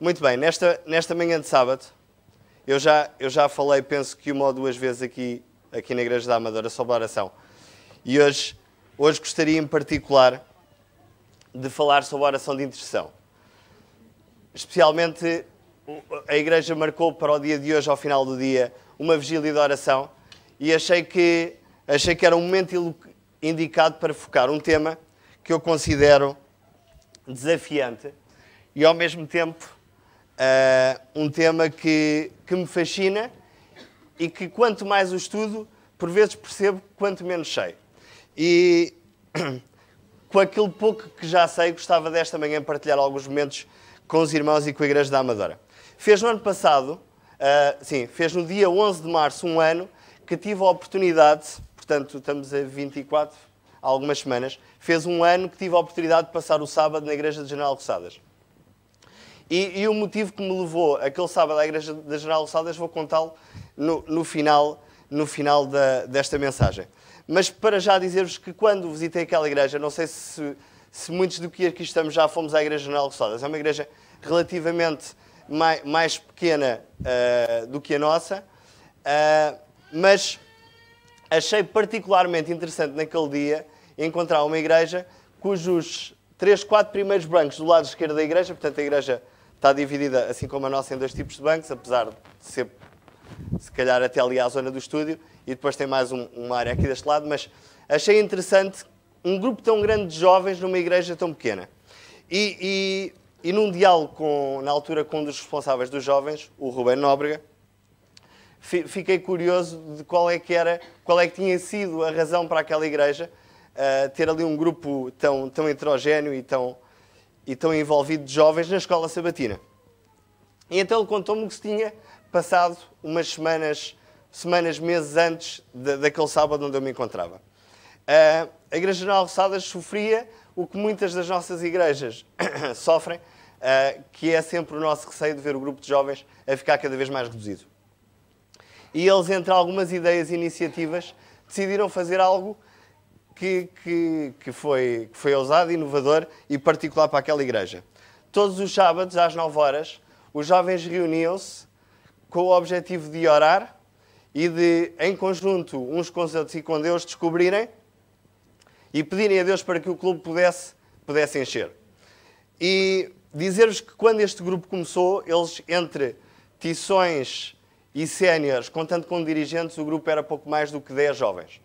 Muito bem, nesta, nesta manhã de sábado, eu já, eu já falei, penso que uma ou duas vezes aqui, aqui na Igreja da Amadora sobre oração. E hoje, hoje gostaria em particular de falar sobre a oração de intercessão. Especialmente, a Igreja marcou para o dia de hoje, ao final do dia, uma vigília de oração e achei que, achei que era um momento indicado para focar um tema que eu considero desafiante e, ao mesmo tempo, Uh, um tema que, que me fascina e que quanto mais o estudo, por vezes percebo quanto menos sei. E com aquele pouco que já sei, gostava desta manhã partilhar alguns momentos com os irmãos e com a Igreja da Amadora. Fez no ano passado, uh, sim, fez no dia 11 de março, um ano, que tive a oportunidade, portanto estamos a 24, algumas semanas, fez um ano que tive a oportunidade de passar o sábado na Igreja de General Roçadas. E, e, o motivo que me levou aquele sábado à Igreja da General Saldas vou contá-lo no, no, final, no final da, desta mensagem. Mas para já dizer-vos que quando visitei aquela igreja, não sei se, se muitos do que aqui estamos já fomos à Igreja General Saldas, é uma igreja relativamente mais, mais pequena uh, do que a nossa, uh, mas achei particularmente interessante naquele dia encontrar uma igreja cujos três, quatro primeiros brancos do lado esquerdo da igreja, portanto a igreja está dividida, assim como a nossa, em dois tipos de bancos, apesar de ser, se calhar, até ali à zona do estúdio, e depois tem mais um, uma área aqui deste lado, mas achei interessante um grupo tão grande de jovens numa igreja tão pequena. E, e, e num diálogo, com, na altura, com um dos responsáveis dos jovens, o Rubén Nóbrega, fiquei curioso de qual é que era, qual é que tinha sido a razão para aquela igreja uh, ter ali um grupo tão, tão heterogéneo e tão, e estão envolvidos jovens na escola sabatina. E então ele contou-me que se tinha passado umas semanas, semanas meses antes de, daquele sábado onde eu me encontrava. Uh, a Igreja Geral Roçadas sofria o que muitas das nossas igrejas sofrem, uh, que é sempre o nosso receio de ver o grupo de jovens a ficar cada vez mais reduzido. E eles, entre algumas ideias e iniciativas, decidiram fazer algo que, que, que, foi, que foi ousado, inovador e particular para aquela igreja. Todos os sábados, às 9 horas, os jovens reuniam-se com o objetivo de orar e de, em conjunto, uns com os outros e com Deus, descobrirem e pedirem a Deus para que o clube pudesse, pudesse encher. E dizer-vos que quando este grupo começou, eles entre tições e séniores, contando com dirigentes, o grupo era pouco mais do que 10 jovens.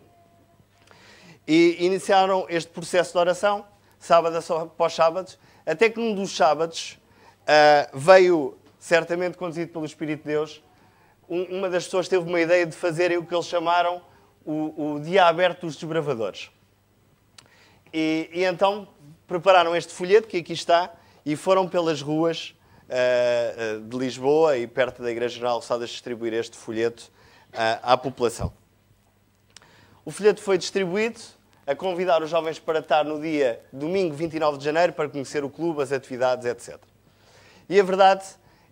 E iniciaram este processo de oração, sábado após sábados, até que num dos sábados uh, veio, certamente conduzido pelo Espírito de Deus, um, uma das pessoas teve uma ideia de fazerem o que eles chamaram o, o dia aberto dos desbravadores. E, e, então prepararam este folheto que aqui está e foram pelas ruas uh, de Lisboa e perto da Igreja Geral Alçadas distribuir este folheto uh, à população. O folheto foi distribuído a convidar os jovens para estar no dia domingo 29 de janeiro para conhecer o clube, as atividades, etc. E a verdade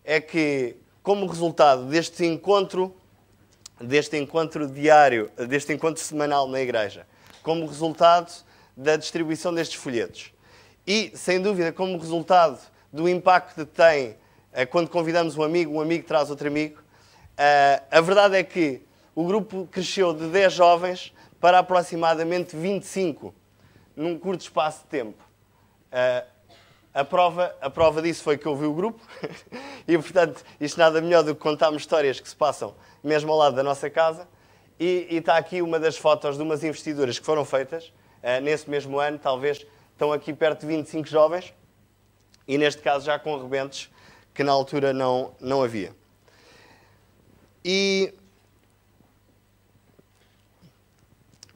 é que, como resultado deste encontro, deste encontro diário, deste encontro semanal na igreja, como resultado da distribuição destes folhetos e, sem dúvida, como resultado do impacto que tem eh, quando convidamos um amigo, um amigo traz outro amigo, eh, a verdade é que o grupo cresceu de 10 jovens para aproximadamente 25 num curto espaço de tempo. Uh, a prova, a prova disso foi que eu vi o grupo e, portanto, isto nada melhor do que contarmos histórias que se passam mesmo ao lado da nossa casa. E, e está aqui uma das fotos de umas investidoras que foram feitas uh, nesse mesmo ano, talvez estão aqui perto de 25 jovens e, neste caso, já com rebentos que na altura não, não havia. E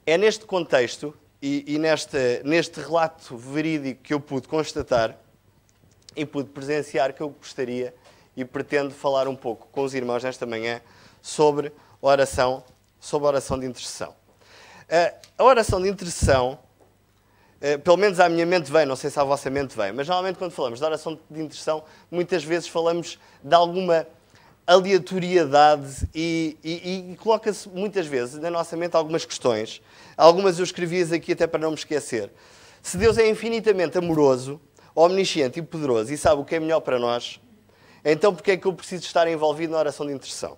É neste contexto e, e neste, neste relato verídico que eu pude constatar e pude presenciar que eu gostaria e pretendo falar um pouco com os irmãos nesta manhã sobre oração, sobre eh, a oração de intercessão. A oração de intercessão, pelo menos à minha mente vem, não sei se à vossa mente vem, mas normalmente quando falamos de oração de intercessão, muitas vezes falamos de alguma aleatoriedade e, e, e coloca-se muitas vezes na nossa mente algumas questões. Algumas eu escrevi aqui até para não me esquecer. Se Deus é infinitamente amoroso, omnisciente e poderoso e sabe o que é melhor para nós, então porquê é que eu preciso estar envolvido na oração de intercessão?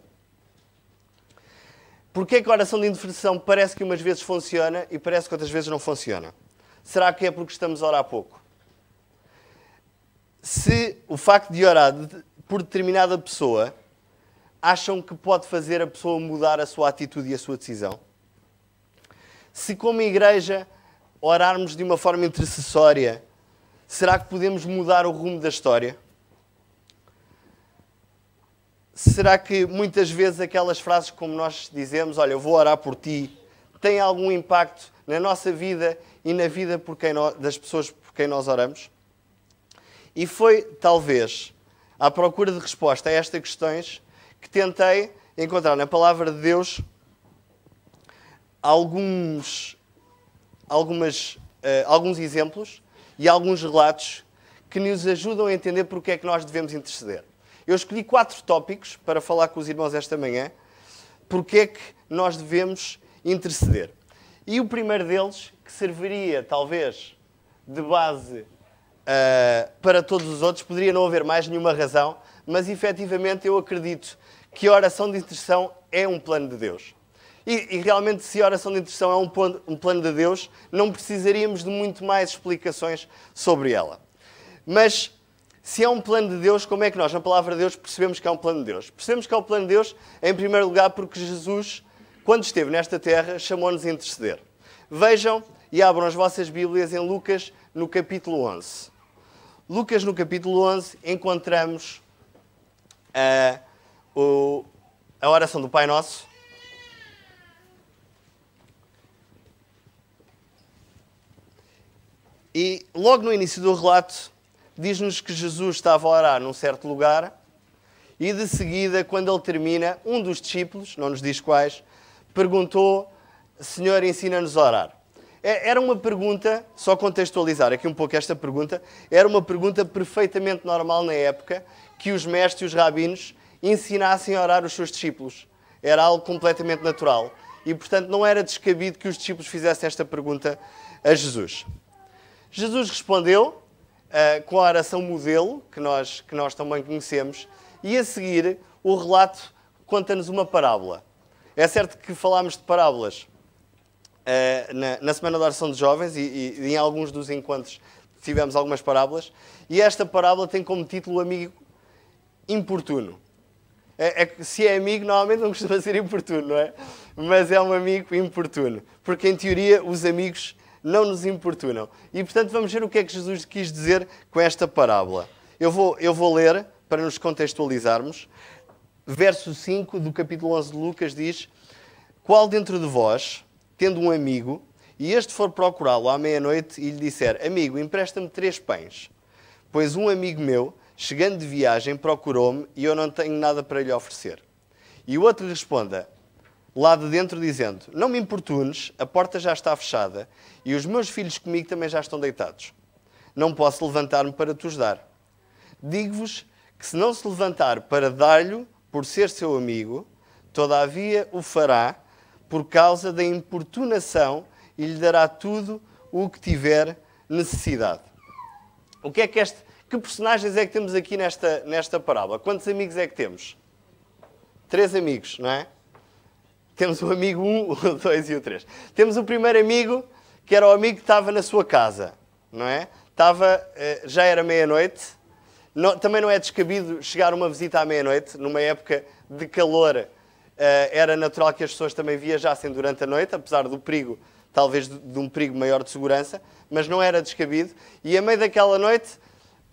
Porquê é que a oração de intercessão parece que umas vezes funciona e parece que outras vezes não funciona? Será que é porque estamos a orar pouco? Se o facto de orar por determinada pessoa acham que pode fazer a pessoa mudar a sua atitude e a sua decisão? Se, como igreja, orarmos de uma forma intercessória, será que podemos mudar o rumo da história? Será que muitas vezes aquelas frases como nós dizemos, olha, eu vou orar por ti, tem algum impacto na nossa vida e na vida por quem nós, das pessoas por quem nós oramos? E foi, talvez, à procura de resposta a estas questões que tentei encontrar na palavra de Deus alguns, algumas, uh, alguns exemplos e alguns relatos que nos ajudam a entender porque é que nós devemos interceder. Eu escolhi quatro tópicos para falar com os irmãos esta manhã, porque é que nós devemos interceder. E o primeiro deles, que serviria talvez de base uh, para todos os outros, poderia não haver mais nenhuma razão, mas efetivamente eu acredito que a oração de intercessão é um plano de Deus. E, e realmente, se a oração de intercessão é um, ponto, um plano de Deus, não precisaríamos de muito mais explicações sobre ela. Mas se é um plano de Deus, como é que nós, na palavra de Deus, percebemos que é um plano de Deus? Percebemos que é um plano de Deus, em primeiro lugar, porque Jesus, quando esteve nesta terra, chamou-nos a interceder. Vejam e abram as vossas Bíblias em Lucas, no capítulo 11. Lucas, no capítulo 11, encontramos a. Uh, o, é a oração do Pai Nosso. E logo no início do relato, diz-nos que Jesus estava a orar num certo lugar e de seguida, quando ele termina, um dos discípulos, não nos diz quais, perguntou: Senhor, ensina-nos a orar. É, era uma pergunta, só contextualizar aqui um pouco esta pergunta, era uma pergunta perfeitamente normal na época que os mestres e os rabinos ensinassem a orar os seus discípulos. Era algo completamente natural. E, portanto, não era descabido que os discípulos fizessem esta pergunta a Jesus. Jesus respondeu uh, com a oração modelo, que nós, que nós também conhecemos, e a seguir o relato conta-nos uma parábola. É certo que falámos de parábolas uh, na, na, Semana da Oração de Jovens e, e, e, em alguns dos encontros tivemos algumas parábolas, e esta parábola tem como título Amigo Importuno é, é, se é amigo, normalmente não costuma ser importuno, não é? Mas é um amigo importuno. Porque, em teoria, os amigos não nos importunam. E, portanto, vamos ver o que é que Jesus quis dizer com esta parábola. Eu vou, eu vou ler, para nos contextualizarmos. Verso 5 do capítulo 11 de Lucas diz: Qual dentro de vós, tendo um amigo, e este for procurá-lo à meia-noite e lhe disser: Amigo, empresta-me três pães, pois um amigo meu Chegando de viagem, procurou-me e eu não tenho nada para lhe oferecer. E o outro lhe responda, lá de dentro, dizendo: Não me importunes, a porta já está fechada e os meus filhos comigo também já estão deitados. Não posso levantar-me para te os dar. Digo-vos que se não se levantar para dar-lhe, por ser seu amigo, todavia o fará por causa da importunação e lhe dará tudo o que tiver necessidade. O que é que este que personagens é que temos aqui nesta, nesta parábola? Quantos amigos é que temos? Três amigos, não é? Temos o amigo 1, um, o 2 e o 3. Temos o primeiro amigo, que era o amigo que estava na sua casa, não é? Estava, eh, já era meia-noite. também não é descabido chegar uma visita à meia-noite, numa época de calor. Eh, era natural que as pessoas também viajassem durante a noite, apesar do perigo, talvez de um perigo maior de segurança, mas não era descabido. E a meio daquela noite,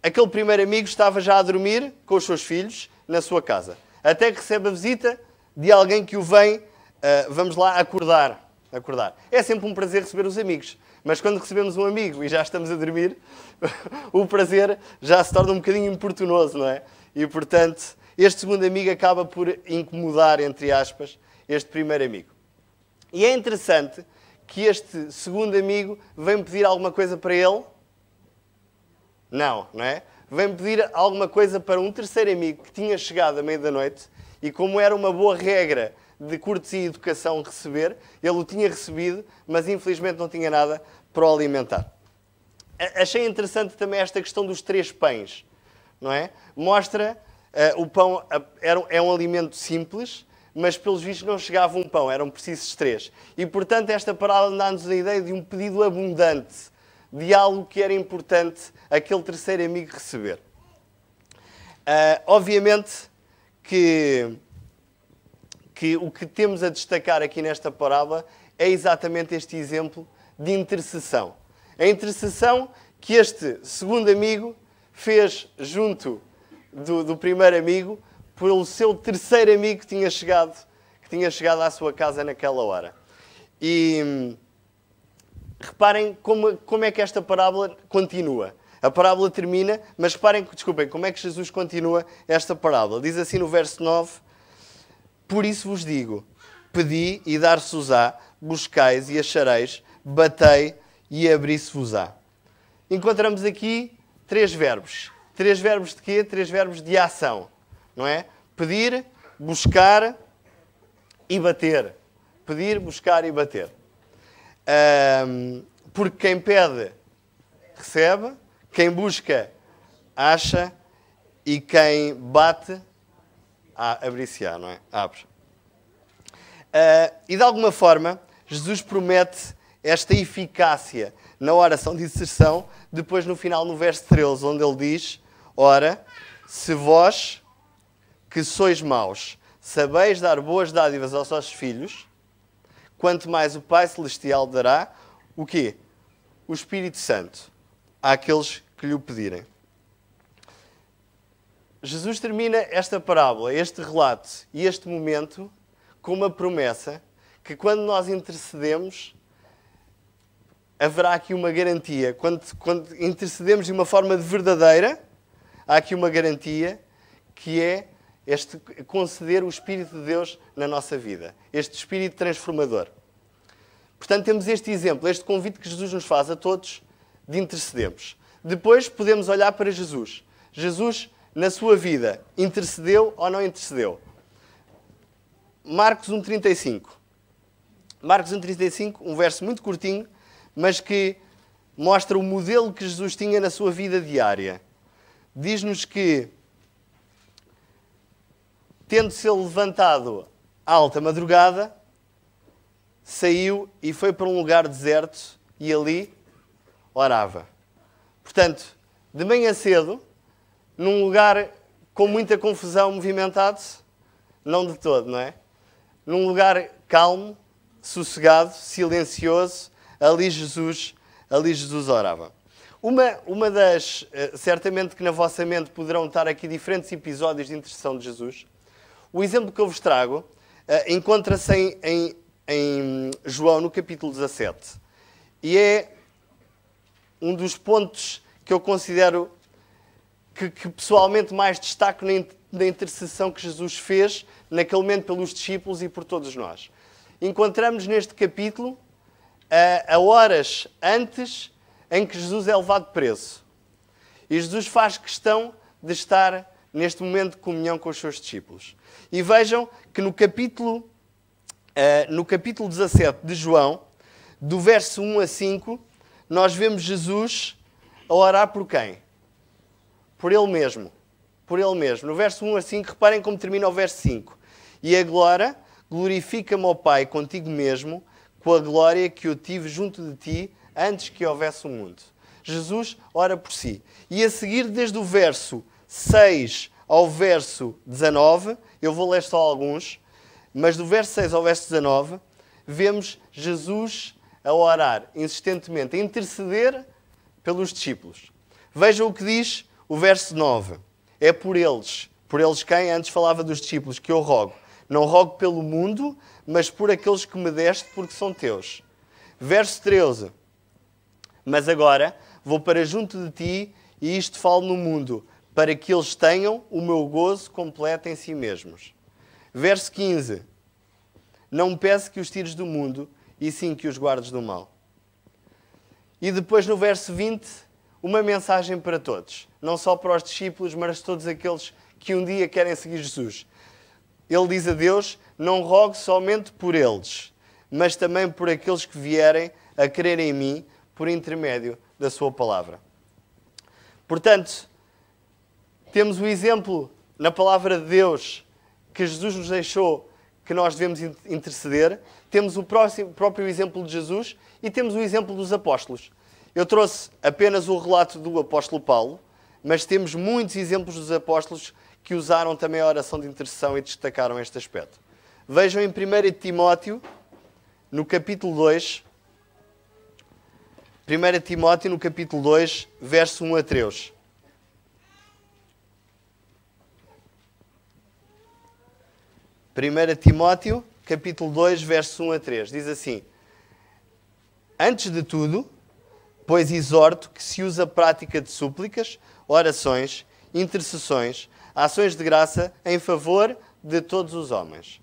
aquele primeiro amigo estava já a dormir com os seus filhos na sua casa. Até que recebe a visita de alguém que o vem, eh, vamos lá, acordar. acordar. É sempre um prazer receber os amigos. Mas quando recebemos um amigo e já estamos a dormir, o prazer já se torna um bocadinho importunoso, não é? E, portanto, este segundo amigo acaba por incomodar, entre aspas, este primeiro amigo. E é interessante que este segundo amigo vem pedir alguma coisa para ele não, não é? Vem pedir alguma coisa para um terceiro amigo que tinha chegado à meia-noite e, como era uma boa regra de cortesia e educação receber, ele o tinha recebido, mas infelizmente não tinha nada para o alimentar. Achei interessante também esta questão dos três pães, não é? Mostra uh, o pão uh, era, é um alimento simples, mas pelos vistos não chegava um pão, eram precisos três. E portanto, esta parada dá-nos a ideia de um pedido abundante de algo que era importante aquele terceiro amigo receber. Uh, obviamente que, que o que temos a destacar aqui nesta parábola é exatamente este exemplo de intercessão. A intercessão que este segundo amigo fez junto do, do, primeiro amigo pelo seu terceiro amigo que tinha chegado que tinha chegado à sua casa naquela hora. E reparem como, como é que esta parábola continua. A parábola termina, mas reparem, desculpem, como é que Jesus continua esta parábola. Diz assim no verso 9: Por isso vos digo, pedi e dar-se-vos-á, buscais e achareis, batei e abri-se-vos-á. Encontramos aqui três verbos. Três verbos de quê? Três verbos de ação, não é? Pedir, buscar e bater. Pedir, buscar e bater. Um, porque quem pede, recebe, quem busca, acha e quem bate, abre-se-á, não é? Abre. Uh, e de alguma forma, Jesus promete esta eficácia na oração de inserção, depois no final, no verso 13, onde ele diz: Ora, se vós que sois maus, sabeis dar boas dádivas aos vossos filhos, quanto mais o Pai Celestial dará o quê? O Espírito Santo àqueles que lhe o pedirem. Jesus termina esta parábola, este relato e este momento com uma promessa que quando nós intercedemos haverá aqui uma garantia. Quando, quando intercedemos de uma forma verdadeira, há aqui uma garantia que é este conceder o Espírito de Deus na nossa vida, este Espírito transformador. Portanto, temos este exemplo, este convite que Jesus nos faz a todos de intercedermos. Depois podemos olhar para Jesus. Jesus, na sua vida, intercedeu ou não intercedeu? Marcos 1,35. Marcos 1,35, um verso muito curtinho, mas que mostra o modelo que Jesus tinha na sua vida diária. Diz-nos que tendo-se levantado à alta madrugada, saiu e foi para um lugar deserto e ali orava. Portanto, de manhã cedo, num lugar com muita confusão movimentado, não de todo, não é? Num lugar calmo, sossegado, silencioso, ali Jesus, ali Jesus orava. Uma, uma das, eh, certamente que na vossa mente poderão estar aqui diferentes episódios de intercessão de Jesus, o exemplo que eu vos trago uh, encontra-se em, em, em João, no capítulo 17. E é um dos pontos que eu considero que, que, pessoalmente mais destaco na, na intercessão que Jesus fez naquele momento pelos discípulos e por todos nós. Encontramos neste capítulo, eh, a, horas antes em que Jesus é levado preso. E Jesus faz questão de estar neste momento de comunhão com os seus discípulos. E vejam que no capítulo, uh, no capítulo 17 de João, do verso 1 a 5, nós vemos Jesus a orar por quem? Por ele mesmo. Por ele mesmo. No verso 1 a 5, reparem como termina o verso 5. E agora glorifica-me, ó Pai, contigo mesmo, com a glória que eu tive junto de ti antes que houvesse o mundo. Jesus ora por si. E a seguir, desde o verso 6 ao verso 19, eu vou ler só alguns, mas do verso 6 ao verso 19, vemos Jesus a orar insistentemente, a interceder pelos discípulos. Vejam o que diz o verso 9. É por eles, por eles quem antes falava dos discípulos, que eu rogo. Não rogo pelo mundo, mas por aqueles que me deste, porque são teus. Verso 13. Mas agora vou para junto de ti e isto falo no mundo, para que eles tenham o meu gozo completo em si mesmos. Verso 15: Não peço que os tires do mundo, e sim que os guardes do mal. E depois no verso 20, uma mensagem para todos, não só para os discípulos, mas todos aqueles que um dia querem seguir Jesus. Ele diz a Deus: Não rogo somente por eles, mas também por aqueles que vierem a crer em mim por intermédio da Sua palavra. Portanto, temos o exemplo na palavra de Deus que Jesus nos deixou que nós devemos interceder. Temos o próximo, próprio exemplo de Jesus e temos o exemplo dos apóstolos. Eu trouxe apenas o relato do apóstolo Paulo, mas temos muitos exemplos dos apóstolos que usaram também a oração de intercessão e destacaram este aspecto. Vejam em 1 Timóteo, no capítulo 2, 1 Timóteo, no capítulo 2, verso 1 a 3. 1 Timóteo, capítulo 2, versos 1 a 3. Diz assim: Antes de tudo, pois exorto que se use a prática de súplicas, orações, intercessões, ações de graça em favor de todos os homens,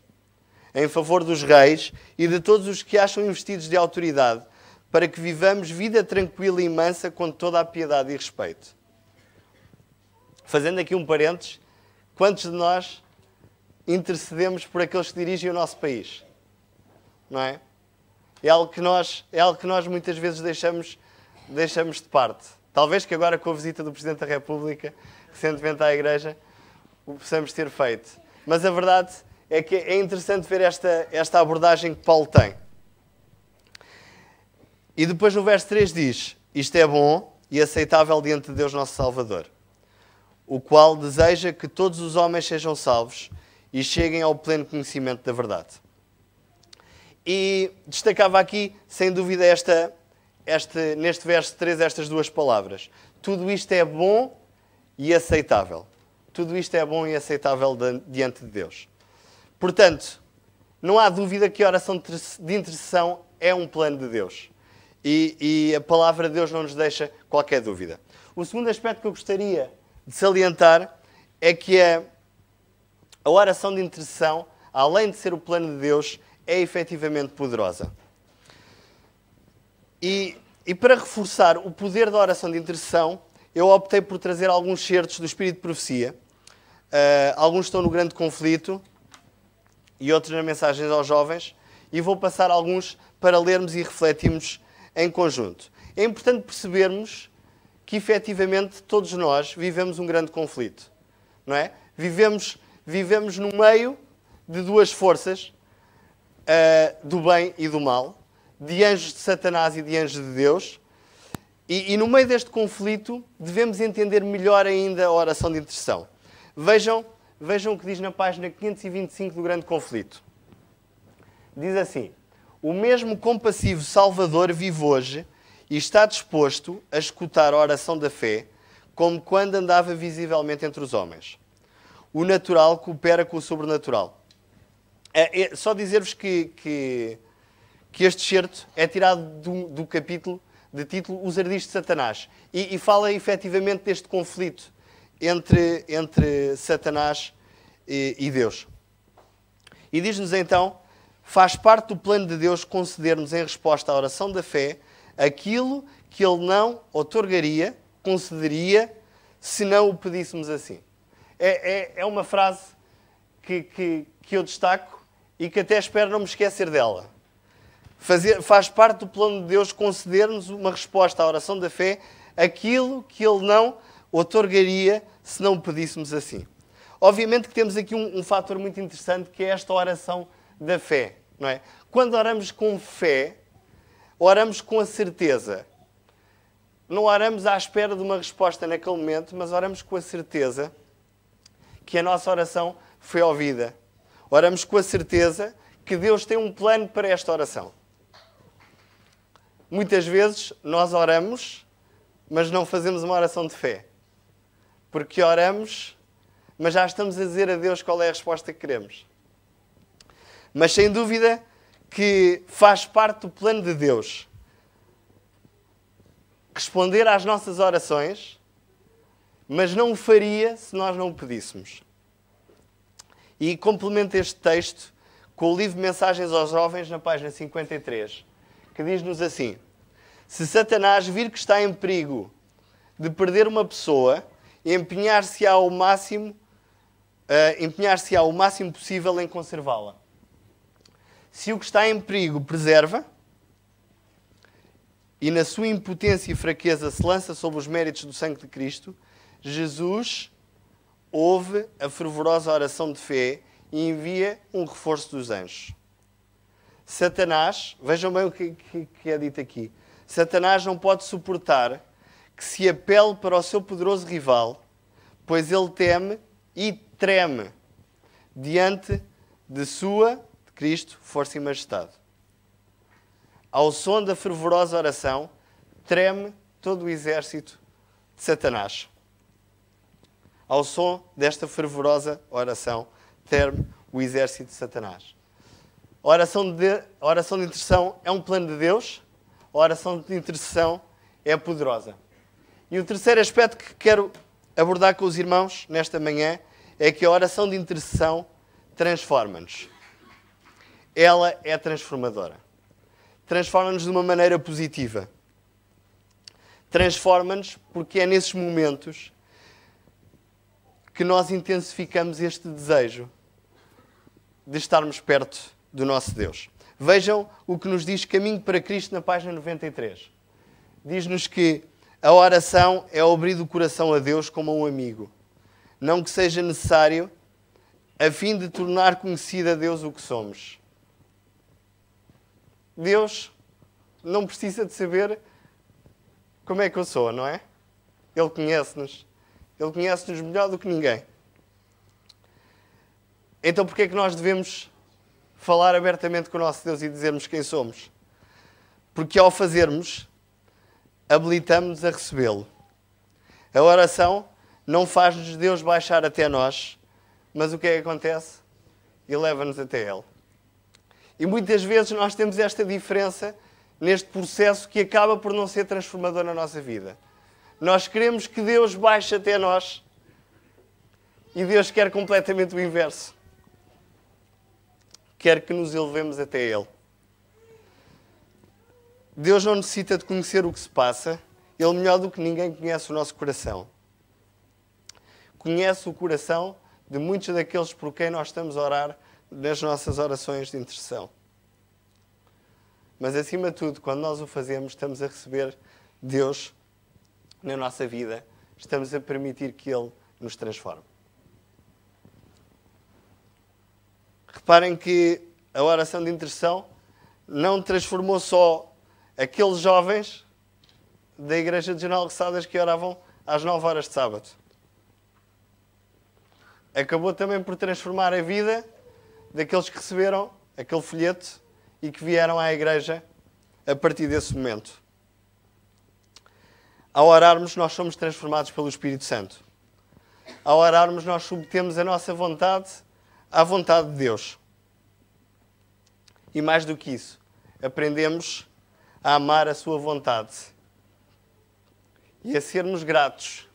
em favor dos reis e de todos os que acham investidos de autoridade, para que vivamos vida tranquila e mansa com toda a piedade e respeito. Fazendo aqui um parênteses, quantos de nós intercedemos por aqueles que dirigem o nosso país. Não é? É algo que nós, é algo que nós muitas vezes deixamos, deixamos de parte. Talvez que agora com a visita do Presidente da República, recentemente à Igreja, o possamos ter feito. Mas a verdade é que é interessante ver esta, esta abordagem que Paulo tem. E depois no verso 3 diz: Isto é bom e aceitável diante de Deus, nosso Salvador, o qual deseja que todos os homens sejam salvos e cheguem ao pleno conhecimento da verdade. E destacava aqui, sem dúvida, esta, este, neste verso 3, estas duas palavras. Tudo isto é bom e aceitável. Tudo isto é bom e aceitável diante de Deus. Portanto, não há dúvida que a oração de intercessão é um plano de Deus. E, e, a palavra de Deus não nos deixa qualquer dúvida. O segundo aspecto que eu gostaria de salientar é que a, a oração de intercessão, além de ser o plano de Deus, é efetivamente poderosa. E, e para reforçar o poder da oração de intercessão, eu optei por trazer alguns certos do Espírito de Profecia. Uh, alguns estão no grande conflito e outros nas mensagens aos jovens. E vou passar alguns para lermos e refletirmos em conjunto. É importante percebermos que efetivamente todos nós vivemos um grande conflito, não é? Vivemos vivemos no meio de duas forças, uh, do bem e do mal, de anjos de Satanás e de anjos de Deus. E, e no meio deste conflito, devemos entender melhor ainda a oração de intercessão. Vejam, vejam o que diz na página 525 do Grande Conflito. Diz assim: O mesmo compassivo Salvador vive hoje e está disposto a escutar a oração da fé, como quando andava visivelmente entre os homens o natural coopera com o sobrenatural. É, é, só dizer-vos que, que, que, este certo é tirado do, do, capítulo de título Os Ardis de Satanás e, e fala efetivamente deste conflito entre, entre Satanás e, e Deus. E diz-nos então: faz parte do plano de Deus concedermos em resposta à oração da fé aquilo que ele não otorgaria, concederia, se não o pedíssemos assim é, é, é uma frase que, que, que eu destaco e que até espero não me esquecer dela. Fazer, faz parte do plano de Deus conceder-nos uma resposta à oração da fé, aquilo que Ele não otorgaria se não o pedíssemos assim. Obviamente que temos aqui um, um fator muito interessante que é esta oração da fé, não é? Quando oramos com fé, oramos com a certeza. Não oramos à espera de uma resposta naquele momento, mas oramos com a certeza que a nossa oração foi ouvida. Oramos com a certeza que Deus tem um plano para esta oração. Muitas vezes nós oramos, mas não fazemos uma oração de fé. Porque oramos, mas já estamos a dizer a Deus qual é a resposta que queremos. Mas sem dúvida que faz parte do plano de Deus responder às nossas orações mas não o faria se nós não o pedíssemos. E complemento este texto com o livro Mensagens aos Jovens, na página 53, que diz-nos assim: Se Satanás vir que está em perigo de perder uma pessoa, empenhar-se ao máximo, uh, eh, empenhar-se ao máximo possível em conservá-la. Se o que está em perigo preserva e na sua impotência e fraqueza se lança sobre os méritos do sangue de Cristo, Jesus ouve a fervorosa oração de fé e envia um reforço dos anjos. Satanás, vejam bem o que, que, que é dito aqui: Satanás não pode suportar que se apele para o seu poderoso rival, pois ele teme e treme diante de sua, de Cristo, força e majestade. Ao som da fervorosa oração, treme todo o exército de Satanás. Ao som desta fervorosa oração, termo o exército de Satanás. A oração de, a oração de intercessão é um plano de Deus, a oração de intercessão é poderosa. E o terceiro aspecto que quero abordar com os irmãos nesta manhã é que a oração de intercessão transforma-nos. Ela é transformadora. Transforma-nos de uma maneira positiva. Transforma-nos porque é nesses momentos que nós intensificamos este desejo de estarmos perto do nosso Deus. Vejam o que nos diz Caminho para Cristo na página 93. Diz-nos que a oração é abrir o coração a Deus como a um amigo, não que seja necessário a fim de tornar conhecido a Deus o que somos. Deus não precisa de saber como é que eu sou, não é? Ele conhece-nos. Ele conhece-nos melhor do que ninguém. Então, porquê é que nós devemos falar abertamente com o nosso Deus e dizermos quem somos? Porque ao fazermos, habilitamos a recebê-lo. A oração não faz-nos Deus baixar até nós, mas o que é que acontece? Ele leva-nos até Ele. E muitas vezes nós temos esta diferença neste processo que acaba por não ser transformador na nossa vida. Nós queremos que Deus baixe até nós e Deus quer completamente o inverso. Quer que nos elevemos até Ele. Deus não necessita de conhecer o que se passa, Ele melhor do que ninguém conhece o nosso coração. Conhece o coração de muitos daqueles por quem nós estamos a orar nas nossas orações de intercessão. Mas acima de tudo, quando nós o fazemos, estamos a receber Deus na nossa vida, estamos a permitir que Ele nos transforme. Reparem que a oração de intercessão não transformou só aqueles jovens da Igreja de Jornal de que oravam às 9 horas de sábado. Acabou também por transformar a vida daqueles que receberam aquele folheto e que vieram à igreja a partir desse momento. Ao orarmos, nós somos transformados pelo Espírito Santo. Ao orarmos, nós submetemos a nossa vontade à vontade de Deus. E mais do que isso, aprendemos a amar a Sua vontade e a sermos gratos,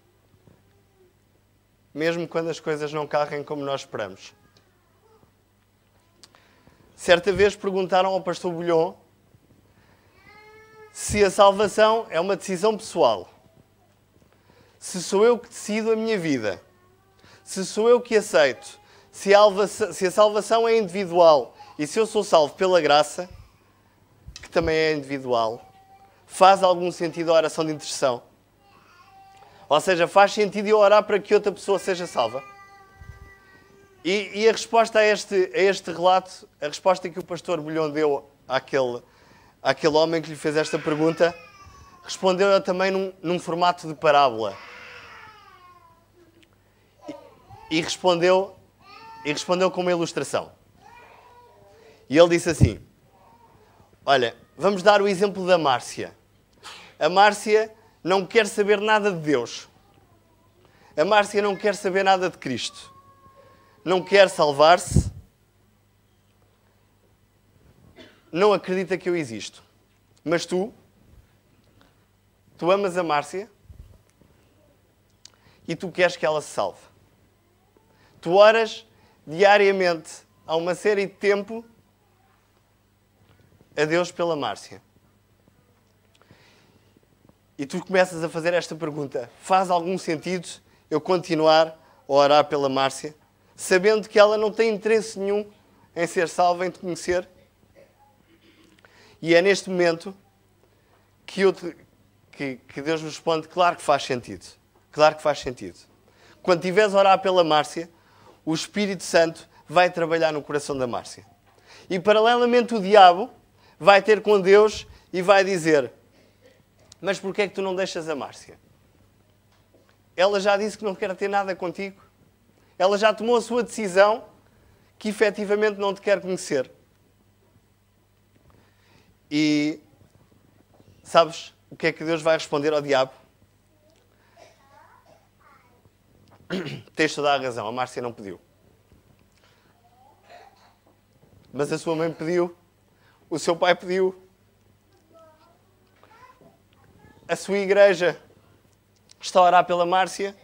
mesmo quando as coisas não correm como nós esperamos. Certa vez perguntaram ao pastor Bulhon se a salvação é uma decisão pessoal, se sou eu que decido a minha vida, se sou eu que aceito, se a salvação é individual e se eu sou salvo pela graça, que também é individual, faz algum sentido a oração de intercessão? Ou seja, faz sentido eu orar para que outra pessoa seja salva? E, e a resposta a este, a este relato, a resposta que o pastor Bolhão deu àquele, aquele homem que lhe fez esta pergunta, respondeu-a também num, num, formato de parábola. E, e, respondeu, e respondeu com uma ilustração. E ele disse assim: Olha, vamos dar o exemplo da Márcia. A Márcia não quer saber nada de Deus. A Márcia não quer saber nada de Cristo. Não quer salvar-se, não acredita que eu existo. Mas tu, tu amas a Márcia e tu queres que ela se salve. Tu oras diariamente, há uma série de tempo, a Deus pela Márcia. E tu começas a fazer esta pergunta: faz algum sentido eu continuar a orar pela Márcia, sabendo que ela não tem interesse nenhum em ser salva, em te conhecer? E é neste momento que, eu, que, que Deus nos responde: claro que faz sentido. Claro que faz sentido. Quando tiveres a orar pela Márcia, o Espírito Santo vai trabalhar no coração da Márcia. E paralelamente o diabo vai ter com Deus e vai dizer: Mas porquê é que tu não deixas a Márcia? Ela já disse que não quer ter nada contigo. Ela já tomou a sua decisão que efetivamente não te quer conhecer. E sabes o que é que Deus vai responder ao diabo? Tens toda a razão, a Márcia não pediu. Mas a sua mãe pediu, o seu pai pediu, a sua igreja está a orar pela Márcia,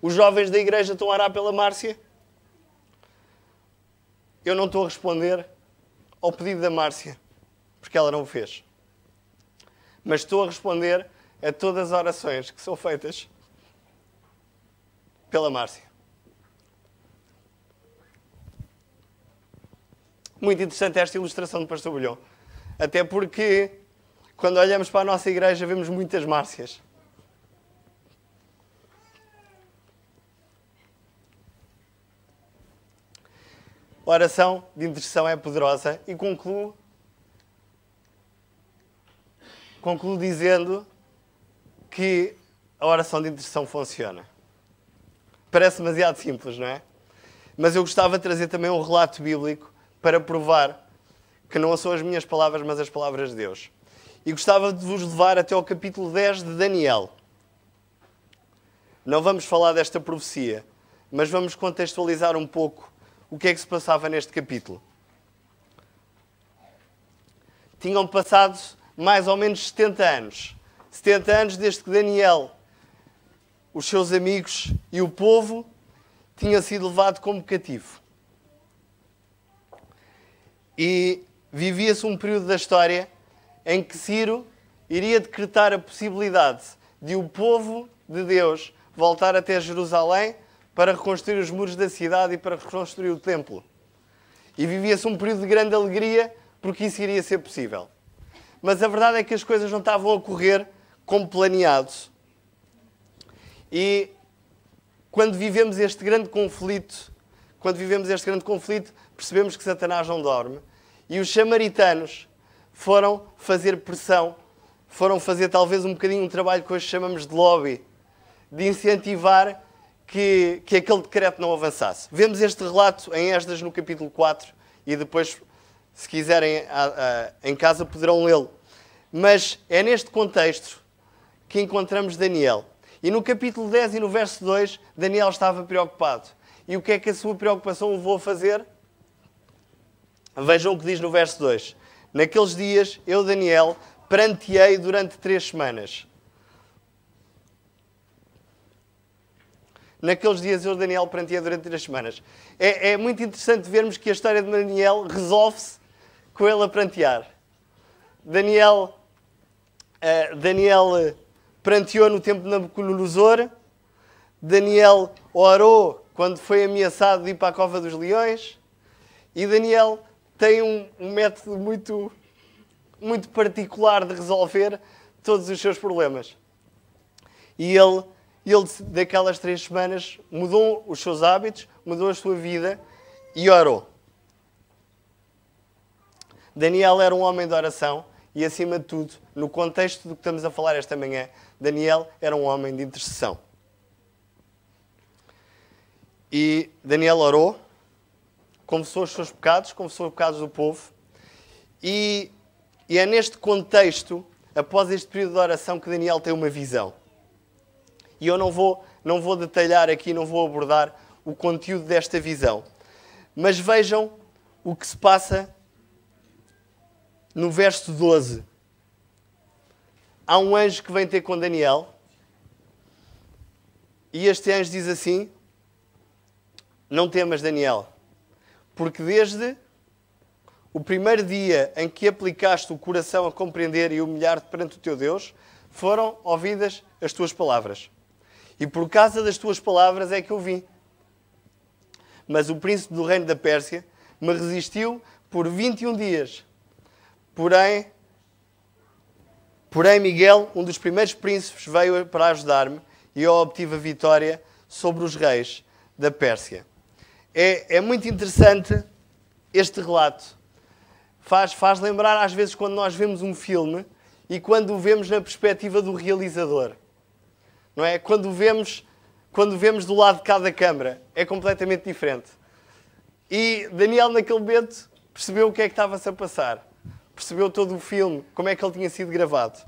os jovens da igreja estão a orar pela Márcia. Eu não estou a responder ao pedido da Márcia porque ela não o fez. Mas estou a responder a todas as orações que são feitas pela Márcia. Muito interessante esta ilustração do Pastor Bolhão. Até porque, quando olhamos para a nossa igreja, vemos muitas Márcias. A oração de intercessão é poderosa e concluo Concluo dizendo que a oração de intercessão funciona. Parece demasiado simples, não é? Mas eu gostava de trazer também um relato bíblico para provar que não são as minhas palavras, mas as palavras de Deus. E gostava de vos levar até ao capítulo 10 de Daniel. Não vamos falar desta profecia, mas vamos contextualizar um pouco o que é que se passava neste capítulo. Tinham passado mais ou menos 70 anos. 70 anos desde que Daniel, os seus amigos e o povo tinha sido levado como cativo. E vivia-se um período da história em que Ciro iria decretar a possibilidade de o povo de Deus voltar até Jerusalém para reconstruir os muros da cidade e para reconstruir o templo. E vivia-se um período de grande alegria porque isso iria ser possível mas a verdade é que as coisas não estavam a correr como planeado. E quando vivemos este grande conflito, quando vivemos este grande conflito, percebemos que Satanás não dorme. E os samaritanos foram fazer pressão, foram fazer talvez um bocadinho um trabalho que hoje chamamos de lobby, de incentivar que, que aquele decreto não avançasse. Vemos este relato em Estas no capítulo 4 e depois se quiserem em casa, poderão lê-lo. Mas é neste contexto que encontramos Daniel. E no capítulo 10 e no verso 2, Daniel estava preocupado. E o que é que a sua preocupação o levou a fazer? Vejam o que diz no verso 2. Naqueles dias, eu, Daniel, pranteei durante três semanas. Naqueles dias, eu, Daniel, pranteei durante três semanas. É, é muito interessante vermos que a história de Daniel resolve-se com ele a prantear. Daniel, uh, Daniel eh, pranteou no tempo de Nabucodonosor. Daniel orou quando foi ameaçado de ir para a cova dos leões. E Daniel tem um, um método muito, muito particular de resolver todos os seus problemas. E ele, ele, daquelas três semanas, mudou os seus hábitos, mudou a sua vida e orou. Daniel era um homem de oração e, acima de tudo, no contexto do que estamos a falar esta manhã, Daniel era um homem de intercessão. E Daniel orou, confessou os seus pecados, confessou os pecados do povo, e, e é neste contexto, após este período de oração, que Daniel tem uma visão. E eu não vou, não vou detalhar aqui, não vou abordar o conteúdo desta visão, mas vejam o que se passa no verso 12, há um anjo que vem ter com Daniel. E este anjo diz assim: Não temas, Daniel, porque desde o primeiro dia em que aplicaste o coração a compreender e humilhar-te perante o teu Deus, foram ouvidas as tuas palavras. E por causa das tuas palavras é que eu vim. Mas o príncipe do reino da Pérsia me resistiu por 21 dias. Porém, porém Miguel, um dos primeiros príncipes, veio para ajudar-me e eu obtive a vitória sobre os reis da Pérsia. É, é muito interessante este relato. Faz, faz lembrar, às vezes, quando nós vemos um filme e quando o vemos na perspectiva do realizador. Não é? Quando o vemos, quando vemos do lado de cada câmara, é completamente diferente. E Daniel, naquele momento, percebeu o que é que estava-se a passar percebeu todo o filme, como é que ele tinha sido gravado.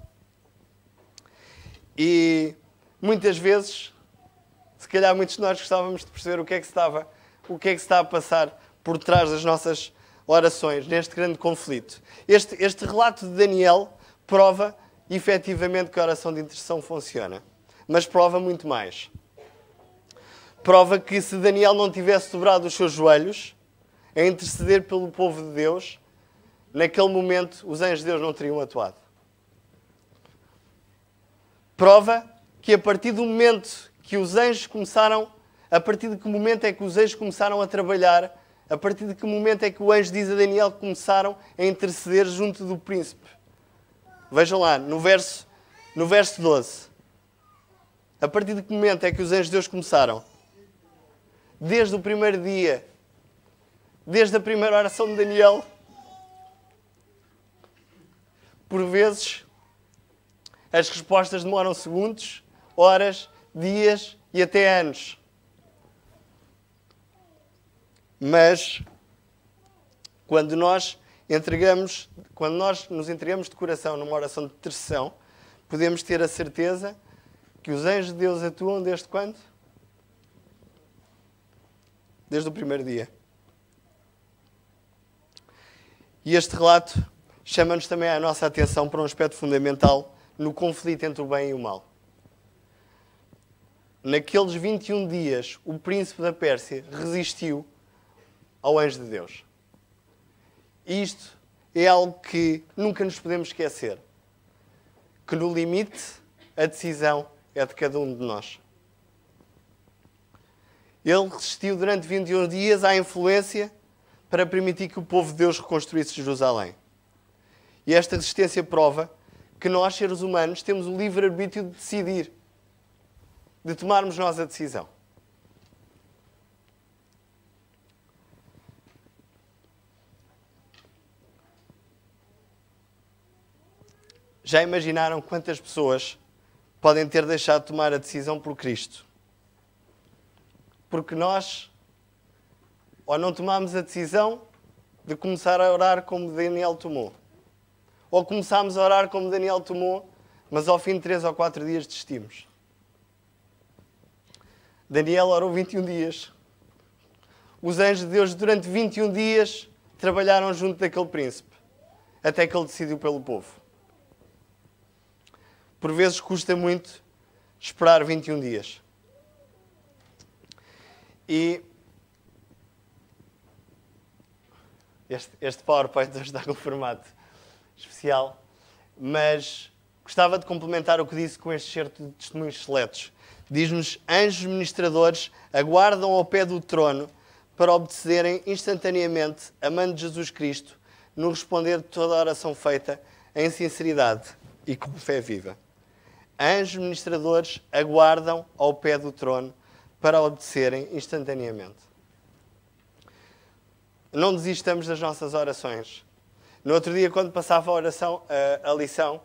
E muitas vezes, se calhar muitos de nós gostávamos de perceber o que é que estava, o que é que está a passar por trás das nossas orações, neste grande conflito. Este, este relato de Daniel prova efetivamente que a oração de intercessão funciona, mas prova muito mais. Prova que se Daniel não tivesse dobrado os seus joelhos a interceder pelo povo de Deus, naquele momento os anjos de Deus não teriam atuado. Prova que a partir do momento que os anjos começaram, a partir de que momento é que os anjos começaram a trabalhar, a partir de que momento é que o anjo diz a Daniel que começaram a interceder junto do príncipe. Vejam lá, no verso, no verso 12. A partir de que momento é que os anjos de Deus começaram? Desde o primeiro dia, desde a primeira oração de Daniel, por vezes, as respostas demoram segundos, horas, dias e até anos. Mas quando nós entregamos, quando nós nos entregamos de coração numa oração de terção, podemos ter a certeza que os anjos de Deus atuam desde quando? Desde o primeiro dia. E este relato chama-nos também a nossa atenção para um aspecto fundamental no conflito entre o bem e o mal. Naqueles 21 dias, o príncipe da Pérsia resistiu ao anjo de Deus. Isto é algo que nunca nos podemos esquecer. Que no limite, a decisão é de cada um de nós. Ele resistiu durante 21 dias à influência para permitir que o povo de Deus reconstruísse Jerusalém. E esta resistência prova que nós, seres humanos, temos o livre-arbítrio de decidir, de tomarmos nós a decisão. Já imaginaram quantas pessoas podem ter deixado de tomar a decisão por Cristo? Porque nós ou não tomámos a decisão de começar a orar como Daniel tomou ou começámos a orar como Daniel tomou, mas ao fim de três ou quatro dias desistimos. Daniel orou 21 dias. Os anjos de Deus, durante 21 dias, trabalharam junto daquele príncipe, até que ele decidiu pelo povo. Por vezes custa muito esperar 21 dias. E este, este PowerPoint hoje está com formato especial, mas gostava de complementar o que disse com este certo de testemunhos seletos. Diz-nos: anjos ministradores aguardam ao pé do trono para obedecerem instantaneamente a mão de Jesus Cristo no responder de toda a oração feita em sinceridade e com fé viva. Anjos ministradores aguardam ao pé do trono para obedecerem instantaneamente. Não desistamos das nossas orações no outro dia, quando passava a oração, a, a lição,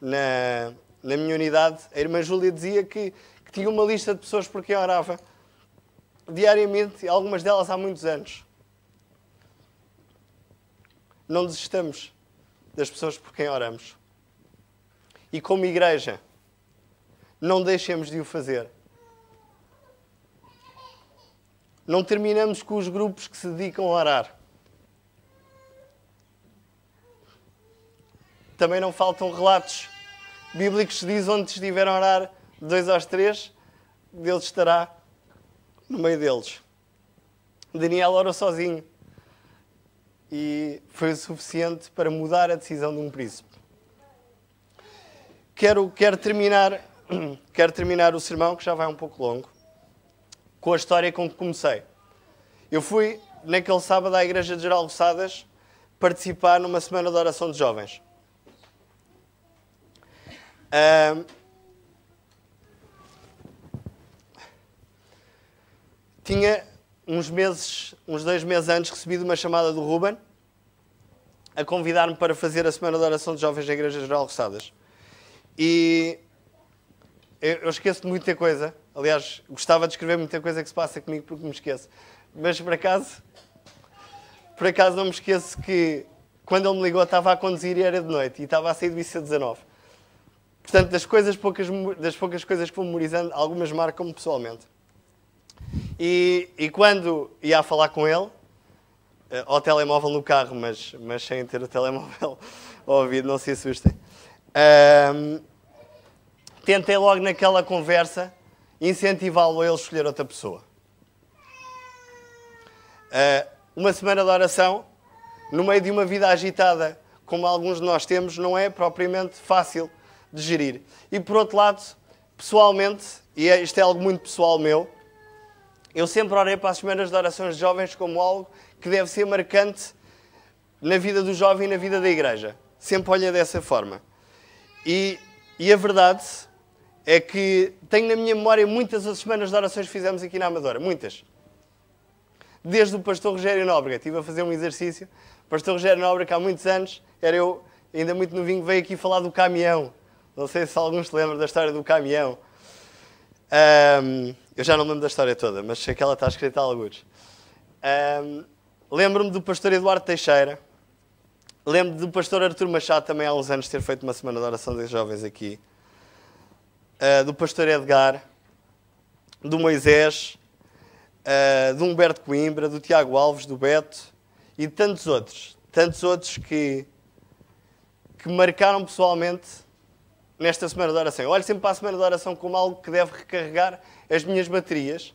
na, na minha unidade, a irmã Júlia dizia que, que tinha uma lista de pessoas por quem orava diariamente, algumas delas há muitos anos. Não desistamos das pessoas por quem oramos. E como igreja, não deixemos de o fazer. Não terminamos com os grupos que se dedicam a orar. Também não faltam relatos bíblicos diz onde estiveram a orar, dois aos três, Deus estará no meio deles. Daniel orou sozinho e foi o suficiente para mudar a decisão de um príncipe. Quero, quero, terminar, quero terminar o sermão, que já vai um pouco longo, com a história com que comecei. Eu fui, naquele sábado, à Igreja de Geral Goçadas participar numa semana de oração de jovens tinha uns meses, uns dois meses antes, recebido uma chamada do Ruben a convidar-me para fazer a Semana da Oração de Jovens da Igreja Geral Roçadas. E eu, esqueço de muita coisa. Aliás, gostava de escrever muita coisa que se passa comigo porque me esqueço. Mas por acaso, por acaso não me esqueço que quando ele me ligou estava a conduzir e era de noite e estava a sair do IC19. Portanto, das, coisas, poucas, das poucas coisas que vou memorizando, algumas marcam-me pessoalmente. E, e, quando ia a falar com ele, eh, ao telemóvel no carro, mas, mas sem ter o telemóvel ao ouvido, não se assustem, um, tentei logo naquela conversa incentivá-lo a ele escolher outra pessoa. Uh, uma semana de oração, no meio de uma vida agitada, como alguns de nós temos, não é propriamente fácil de gerir. E por outro lado, pessoalmente, e é, isto é algo muito pessoal meu, eu sempre orei para as semanas de orações de jovens como algo que deve ser marcante na vida do jovem e na vida da igreja. Sempre olha dessa forma. E, e a verdade é que tenho na minha memória muitas das semanas de orações que fizemos aqui na Amadora, muitas. Desde o pastor Rogério Nóbrega, estive a fazer um exercício. O pastor Rogério Nóbrega, há muitos anos, era eu ainda muito novinho, veio aqui falar do caminhão. Não sei se alguns se lembram da história do caminhão. Um, eu já não me lembro da história toda, mas sei que ela está escrita a alguns. Um, Lembro-me do pastor Eduardo Teixeira. Lembro-me do pastor Artur Machado, também há uns anos, ter feito uma semana de oração dos jovens aqui. Uh, do pastor Edgar. Do Moisés. Uh, do Humberto Coimbra. Do Tiago Alves. Do Beto. E de tantos outros. Tantos outros que, que marcaram pessoalmente nesta semana de oração. Eu olho sempre para a semana de oração como algo que deve recarregar as minhas baterias,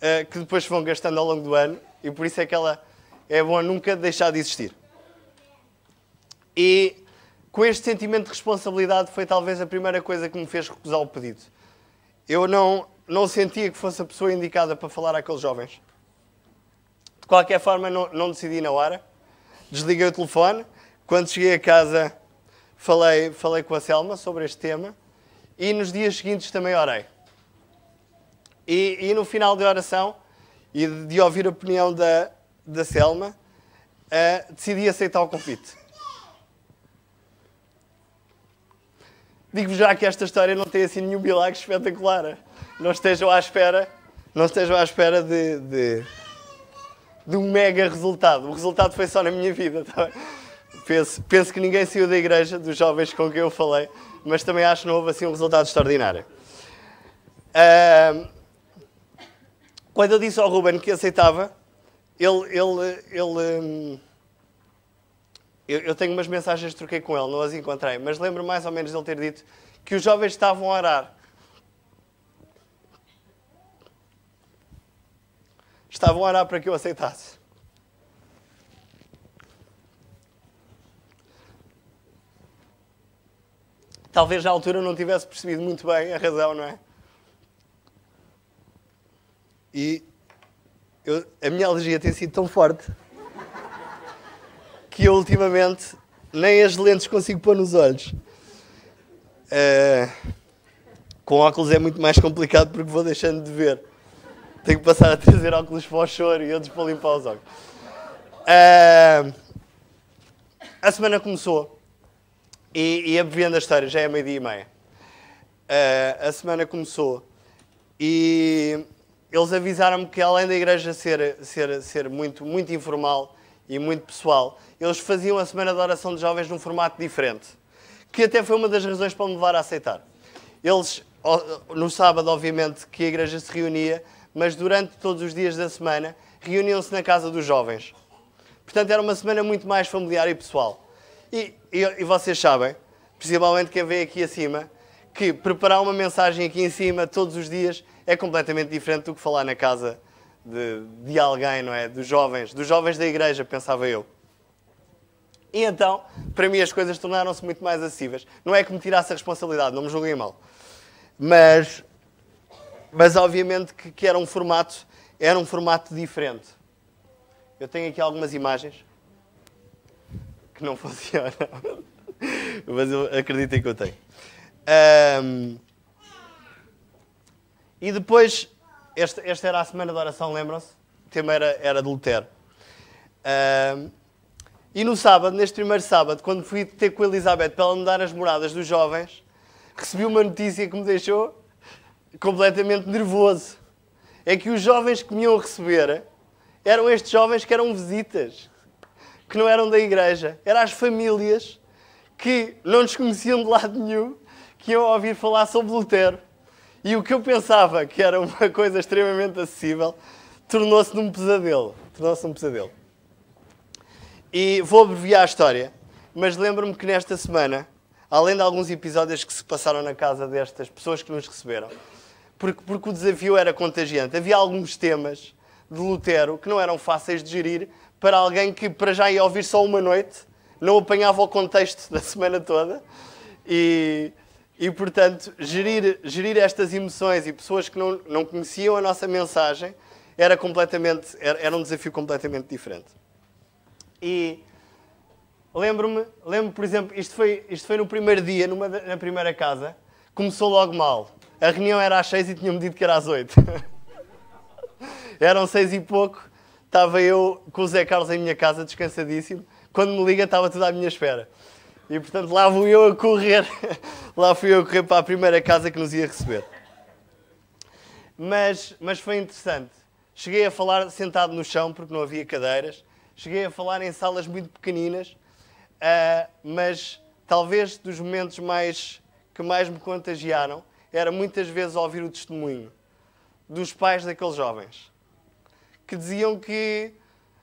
uh, que depois vão gastando ao longo do ano, e por isso é que ela é bom nunca deixar de existir. E com este sentimento de responsabilidade foi talvez a primeira coisa que me fez recusar o pedido. Eu não, não sentia que fosse a pessoa indicada para falar àqueles jovens. De qualquer forma, não, não decidi na hora. Desliguei o telefone. Quando cheguei a casa, falei, falei com a Selma sobre este tema e nos dias seguintes também orei. E, e no final da oração e de, de ouvir a opinião da, da Selma, uh, decidi aceitar o convite. Digo-vos já que esta história não tem assim nenhum milagre espetacular. Não estejam à espera, não estejam à espera de, de, de um mega resultado. O resultado foi só na minha vida. Tá bem? penso, penso que ninguém saiu da igreja, dos jovens com quem eu falei, mas também acho que não houve assim um resultado extraordinário. Uh, quando eu disse ao Ruben que aceitava, ele. ele, ele hum, eu, eu, tenho umas mensagens que troquei com ele, não as encontrei, mas lembro mais ou menos dele ter dito que os jovens estavam a orar. Estavam a orar para que eu aceitasse. Talvez na altura não tivesse percebido muito bem a razão, não é? E eu, a minha alergia tem sido tão forte que eu ultimamente nem as lentes consigo pôr nos olhos. Uh, com óculos é muito mais complicado porque vou deixando de ver. Tenho que passar a trazer óculos para o choro e outros para limpar os óculos. Uh, eh, a semana começou e, e bebida das história, já é meio-dia e meia. Uh, a semana começou e eles avisaram-me que, além da igreja ser, ser, ser muito, muito informal e muito pessoal, eles faziam a semana de oração de jovens num formato diferente, que até foi uma das razões para me levar a aceitar. Eles, no sábado, obviamente, que a igreja se reunia, mas durante todos os dias da semana reuniam-se na casa dos jovens. Portanto, era uma semana muito mais familiar e pessoal. E e, e vocês sabem, principalmente quem vem aqui acima, que preparar uma mensagem aqui em cima todos os dias é completamente diferente do que falar na casa de, de alguém, não é? Dos jovens, dos jovens da igreja, pensava eu. E então, para mim, as coisas tornaram-se muito mais acessíveis. Não é que me tirasse a responsabilidade, não me julguem mal. Mas, mas obviamente que, que era um formato, era um formato diferente. Eu tenho aqui algumas imagens que não funciona. Mas eu acreditem que eu tenho. Um, e depois, esta, esta era a semana da oração, lembram-se? O tema era, era de Lutero. Um, e no sábado, neste primeiro sábado, quando fui ter com a Elizabeth para ela me dar as moradas dos jovens, recebi uma notícia que me deixou completamente nervoso. É que os jovens que me iam receber eram estes jovens que eram visitas que não eram da igreja, eram as famílias que não nos conheciam de lado nenhum, que iam ouvir falar sobre Lutero. E o que eu pensava que era uma coisa extremamente acessível, tornou-se num pesadelo. Tornou-se um pesadelo. E vou abreviar a história, mas lembro-me que nesta semana, além de alguns episódios que se passaram na casa destas pessoas que nos receberam, porque, porque o desafio era contagiante, havia alguns temas de Lutero que não eram fáceis de gerir, para alguém que para já ia ouvir só uma noite, não apanhava o contexto da semana toda e, e portanto, gerir, gerir estas emoções e pessoas que não, não conheciam a nossa mensagem era completamente era, era um desafio completamente diferente. E lembro-me, lembro por exemplo, isto foi, isto foi no primeiro dia, numa, na primeira casa, começou logo mal. A reunião era às seis e tinham-me dito que era às oito. Eram seis e pouco estava eu com o Zé Carlos em minha casa, descansadíssimo. Quando me liga, estava tudo à minha espera. E portanto, lá fui eu a correr, lá fui eu a correr para a primeira casa que nos ia receber. Mas, mas foi interessante. Cheguei a falar sentado no chão, porque não havia cadeiras. Cheguei a falar em salas muito pequeninas, uh, mas talvez dos momentos mais que mais me contagiaram era muitas vezes ouvir o testemunho dos pais daqueles jovens que diziam que.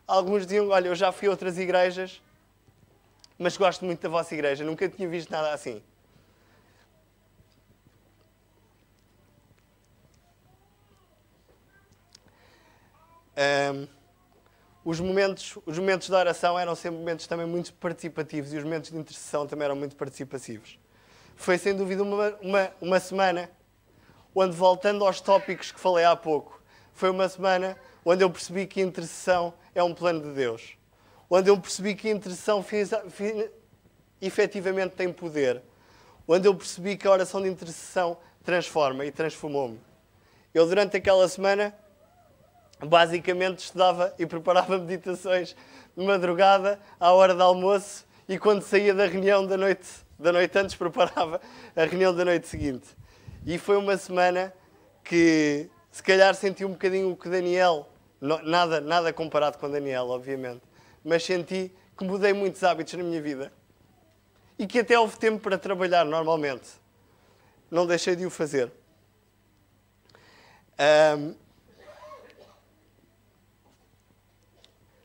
Alguns diziam: Olha, eu já fui a outras igrejas, mas gosto muito da vossa igreja, nunca tinha visto nada assim. Um, os, momentos, os momentos de oração eram sempre momentos também muito participativos e os momentos de intercessão também eram muito participativos. Foi sem dúvida uma, uma, uma semana onde, voltando aos tópicos que falei há pouco, foi uma semana onde eu percebi que intercessão é um plano de Deus, onde eu percebi que intercessão efetivamente tem poder, onde eu percebi que a oração de intercessão transforma e transformou-me. Eu, durante aquela semana, basicamente estudava e preparava meditações de madrugada, à hora do almoço, e quando saía da reunião da noite, da noite antes, preparava a reunião da noite seguinte. E foi uma semana que se calhar senti um bocadinho o que Daniel, nada, nada comparado com Daniel, obviamente, mas senti que mudei muitos hábitos na minha vida e que até houve tempo para trabalhar normalmente. Não deixei de o fazer. Um,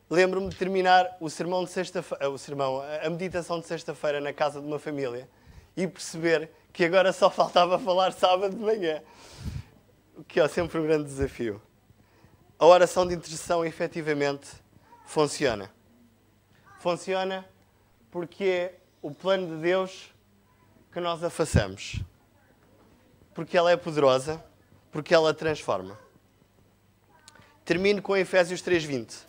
Lembro-me de terminar o sermão de sexta-feira, eh, o sermão, a meditação de sexta-feira na casa de uma família e perceber que agora só faltava falar sábado de manhã que é sempre um grande desafio. A oração de intercessão efetivamente funciona. Funciona porque é o plano de Deus que nós a façamos. Porque ela é poderosa, porque ela transforma. Termino com Efésios 3.20.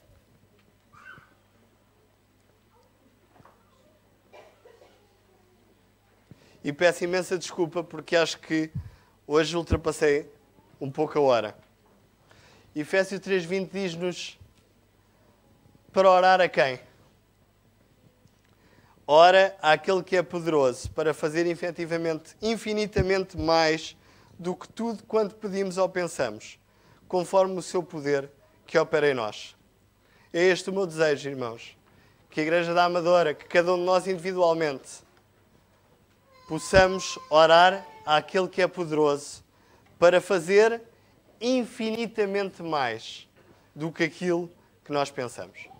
E peço imensa desculpa porque acho que hoje ultrapassei um pouco a hora. Efésios 3.20 diz-nos para orar a quem? Ora àquele que é poderoso para fazer efetivamente, infinitamente mais do que tudo quanto pedimos ou pensamos, conforme o seu poder que opera em nós. É este o meu desejo, irmãos. Que a Igreja da Amadora, que cada um de nós individualmente, possamos orar àquele que é poderoso para fazer infinitamente mais do que aquilo que nós pensamos.